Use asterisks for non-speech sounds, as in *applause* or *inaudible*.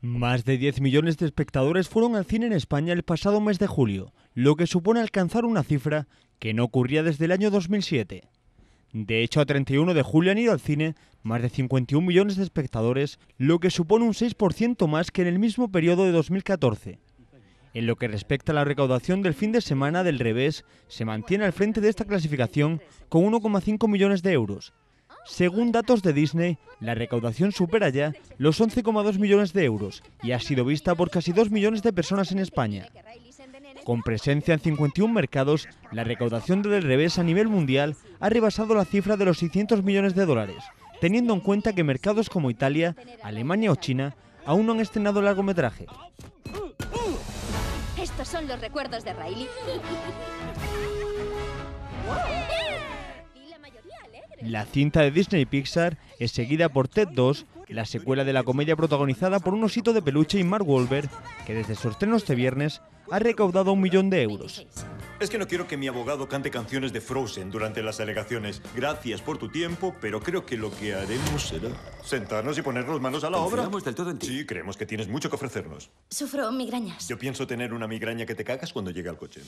Más de 10 millones de espectadores fueron al cine en España el pasado mes de julio, lo que supone alcanzar una cifra que no ocurría desde el año 2007. De hecho, a 31 de julio han ido al cine más de 51 millones de espectadores, lo que supone un 6% más que en el mismo periodo de 2014. En lo que respecta a la recaudación del fin de semana del revés, se mantiene al frente de esta clasificación con 1,5 millones de euros, según datos de Disney, la recaudación supera ya los 11,2 millones de euros y ha sido vista por casi 2 millones de personas en España. Con presencia en 51 mercados, la recaudación Del Revés a nivel mundial ha rebasado la cifra de los 600 millones de dólares, teniendo en cuenta que mercados como Italia, Alemania o China aún no han estrenado largometraje. Estos son los recuerdos de Riley. *laughs* La cinta de Disney Pixar es seguida por Ted 2, la secuela de la comedia protagonizada por un osito de peluche y Mark Wahlberg, que desde su estreno este viernes ha recaudado un millón de euros. Es que no quiero que mi abogado cante canciones de Frozen durante las alegaciones. Gracias por tu tiempo, pero creo que lo que haremos será sentarnos y ponernos manos a la obra. del todo en ti. Sí, creemos que tienes mucho que ofrecernos. Sufro migrañas. Yo pienso tener una migraña que te cagas cuando llegue al coche.